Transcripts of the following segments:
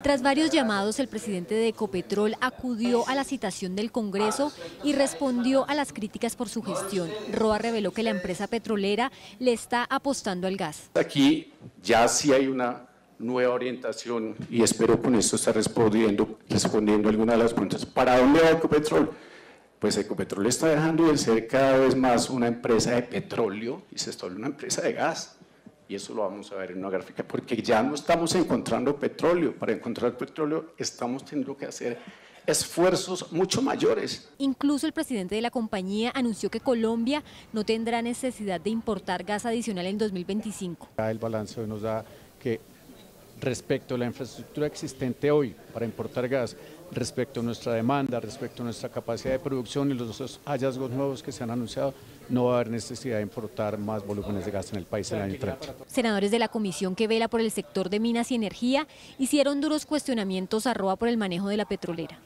Tras varios llamados, el presidente de Ecopetrol acudió a la citación del Congreso y respondió a las críticas por su gestión. Roa reveló que la empresa petrolera le está apostando al gas. Aquí ya sí hay una nueva orientación y espero con esto estar respondiendo, respondiendo de las preguntas. ¿Para dónde va Ecopetrol? Pues Ecopetrol está dejando de ser cada vez más una empresa de petróleo y se está volviendo una empresa de gas y eso lo vamos a ver en una gráfica, porque ya no estamos encontrando petróleo. Para encontrar petróleo estamos teniendo que hacer esfuerzos mucho mayores. Incluso el presidente de la compañía anunció que Colombia no tendrá necesidad de importar gas adicional en 2025. El balance nos da que respecto a la infraestructura existente hoy para importar gas, respecto a nuestra demanda, respecto a nuestra capacidad de producción y los hallazgos nuevos que se han anunciado, no va a haber necesidad de importar más volúmenes de gas en el país el año entrante. Senadores de la comisión que vela por el sector de minas y energía hicieron duros cuestionamientos a Roa por el manejo de la petrolera.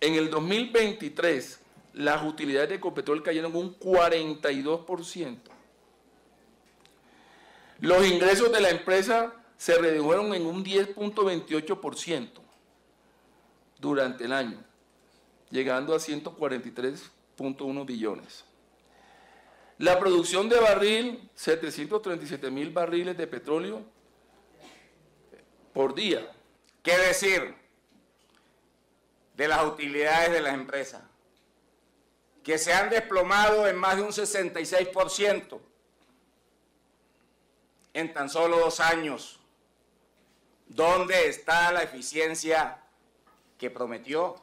En el 2023, las utilidades de Ecopetrol cayeron un 42%. Los ingresos de la empresa se redujeron en un 10.28% durante el año, llegando a 143.1 billones. La producción de barril, 737 mil barriles de petróleo por día. ¿Qué decir de las utilidades de las empresas? Que se han desplomado en más de un 66% en tan solo dos años. ¿Dónde está la eficiencia que prometió?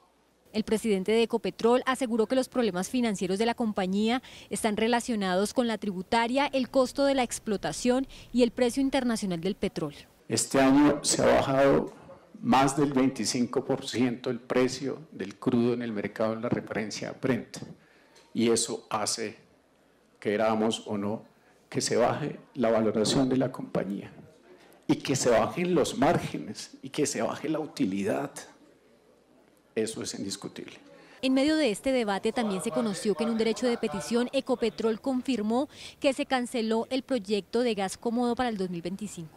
El presidente de Ecopetrol aseguró que los problemas financieros de la compañía están relacionados con la tributaria, el costo de la explotación y el precio internacional del petróleo. Este año se ha bajado más del 25% el precio del crudo en el mercado en la referencia Brent y eso hace, que, queramos o no, que se baje la valoración de la compañía y que se bajen los márgenes y que se baje la utilidad. Eso es indiscutible. En medio de este debate también se conoció que en un derecho de petición Ecopetrol confirmó que se canceló el proyecto de gas cómodo para el 2025.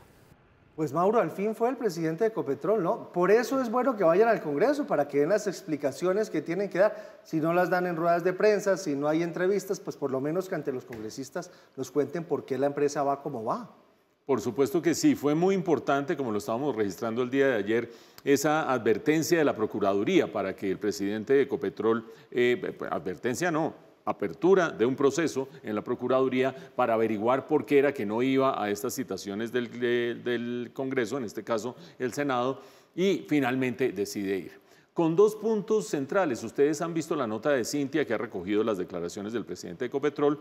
Pues Mauro, al fin fue el presidente de Ecopetrol, ¿no? Por eso es bueno que vayan al Congreso, para que den las explicaciones que tienen que dar. Si no las dan en ruedas de prensa, si no hay entrevistas, pues por lo menos que ante los congresistas nos cuenten por qué la empresa va como va. Por supuesto que sí, fue muy importante, como lo estábamos registrando el día de ayer, esa advertencia de la Procuraduría para que el presidente de Ecopetrol, eh, pues, advertencia no, apertura de un proceso en la Procuraduría para averiguar por qué era que no iba a estas citaciones del, del Congreso, en este caso el Senado, y finalmente decide ir con dos puntos centrales. Ustedes han visto la nota de Cintia que ha recogido las declaraciones del presidente de Ecopetrol,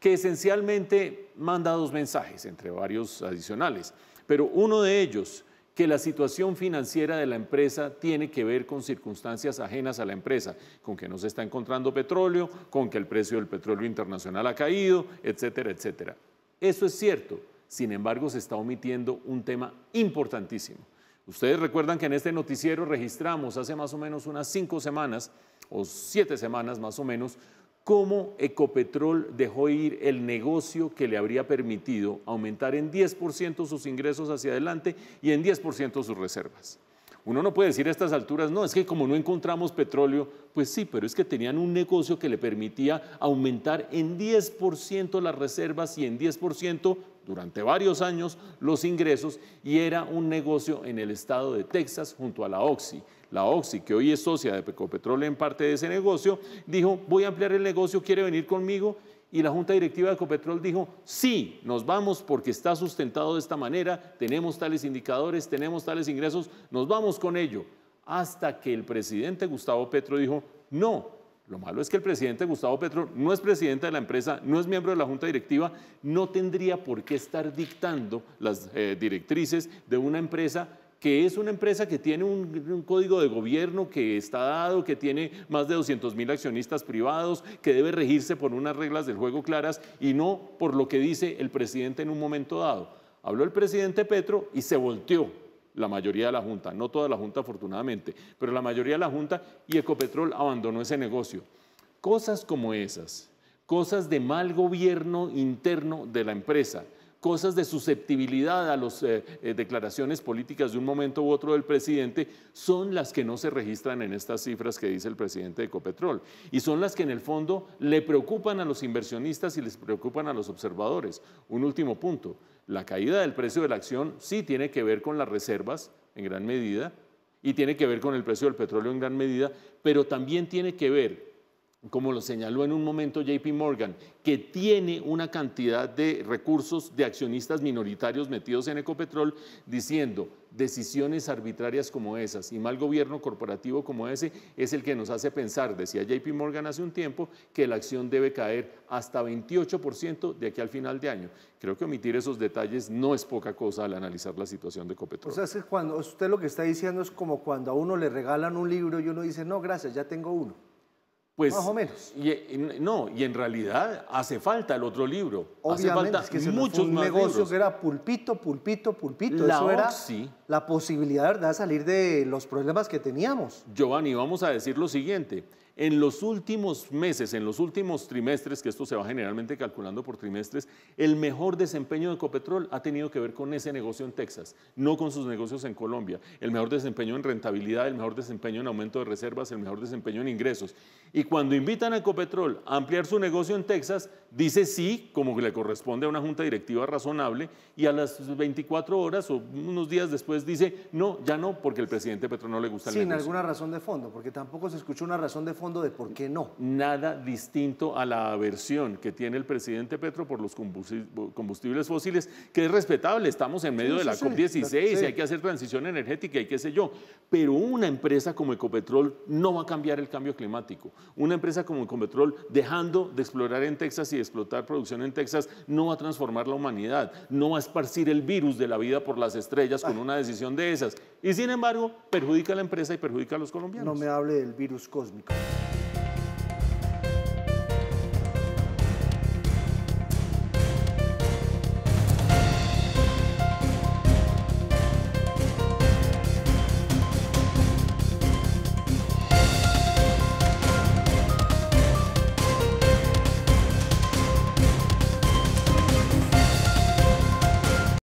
que esencialmente manda dos mensajes, entre varios adicionales. Pero uno de ellos, que la situación financiera de la empresa tiene que ver con circunstancias ajenas a la empresa, con que no se está encontrando petróleo, con que el precio del petróleo internacional ha caído, etcétera, etcétera. Eso es cierto. Sin embargo, se está omitiendo un tema importantísimo Ustedes recuerdan que en este noticiero registramos hace más o menos unas cinco semanas, o siete semanas más o menos, cómo Ecopetrol dejó ir el negocio que le habría permitido aumentar en 10% sus ingresos hacia adelante y en 10% sus reservas. Uno no puede decir a estas alturas, no, es que como no encontramos petróleo, pues sí, pero es que tenían un negocio que le permitía aumentar en 10% las reservas y en 10% durante varios años los ingresos y era un negocio en el estado de Texas junto a la Oxy. La Oxy, que hoy es socia de Pecopetrol en parte de ese negocio, dijo, voy a ampliar el negocio, quiere venir conmigo y la Junta Directiva de Ecopetrol dijo, sí, nos vamos porque está sustentado de esta manera, tenemos tales indicadores, tenemos tales ingresos, nos vamos con ello. Hasta que el presidente Gustavo Petro dijo, no, lo malo es que el presidente Gustavo Petro no es presidente de la empresa, no es miembro de la junta directiva, no tendría por qué estar dictando las eh, directrices de una empresa que es una empresa que tiene un, código de gobierno que está dado, que tiene más de 200 mil accionistas privados, que debe regirse por unas reglas del juego claras y no por lo que dice el presidente en un momento dado. Habló el presidente Petro y se volteó la mayoría de la Junta, no toda la Junta afortunadamente, pero la mayoría de la Junta y Ecopetrol abandonó ese negocio. Cosas como esas, cosas de mal gobierno interno de la empresa, cosas de susceptibilidad a las eh, eh, declaraciones políticas de un momento u otro del presidente son las que no se registran en estas cifras que dice el presidente de Ecopetrol y son las que en el fondo le preocupan a los inversionistas y les preocupan a los observadores. Un último punto, la caída del precio de la acción sí tiene que ver con las reservas en gran medida y tiene que ver con el precio del petróleo en gran medida, pero también tiene que ver como lo señaló en un momento JP Morgan, que tiene una cantidad de recursos de accionistas minoritarios metidos en Ecopetrol, diciendo decisiones arbitrarias como esas y mal gobierno corporativo como ese es el que nos hace pensar, decía JP Morgan hace un tiempo, que la acción debe caer hasta 28% de aquí al final de año. Creo que omitir esos detalles no es poca cosa al analizar la situación de Ecopetrol. O sea, cuando usted lo que está diciendo es como cuando a uno le regalan un libro y uno dice, no, gracias, ya tengo uno. Pues, Más o menos. no, y en realidad hace falta el otro libro. Obviamente, hace falta es que muchos un negocio que era pulpito, pulpito, pulpito. Eso era la posibilidad, ¿verdad?, salir de los problemas que teníamos. Giovanni, vamos a decir lo siguiente en los últimos meses, en los últimos trimestres, que esto se va generalmente calculando por trimestres, el mejor desempeño de Ecopetrol ha tenido que ver con ese negocio en Texas, no con sus negocios en Colombia. El mejor desempeño en rentabilidad, el mejor desempeño en aumento de reservas, el mejor desempeño en ingresos. Y cuando invitan a Ecopetrol a ampliar su negocio en Texas, dice sí, como le corresponde a una junta directiva razonable, y a las 24 horas o unos días después dice, no, ya no, porque el presidente Petro no le gusta el negocio. Sin alguna razón de fondo, porque tampoco se escuchó una razón de fondo de por qué no. Nada distinto a la aversión que tiene el presidente Petro por los combustibles fósiles, que es respetable, estamos en medio de la COP16 y hay que hacer transición energética y qué sé yo, pero una empresa como Ecopetrol no va a cambiar el cambio climático. Una empresa como Ecopetrol, dejando de explorar en Texas y explotar producción en Texas, no va a transformar la humanidad, no va a esparcir el virus de la vida por las estrellas con ah. una decisión de esas. Y sin embargo, perjudica a la empresa y perjudica a los colombianos. No me hable del virus cósmico.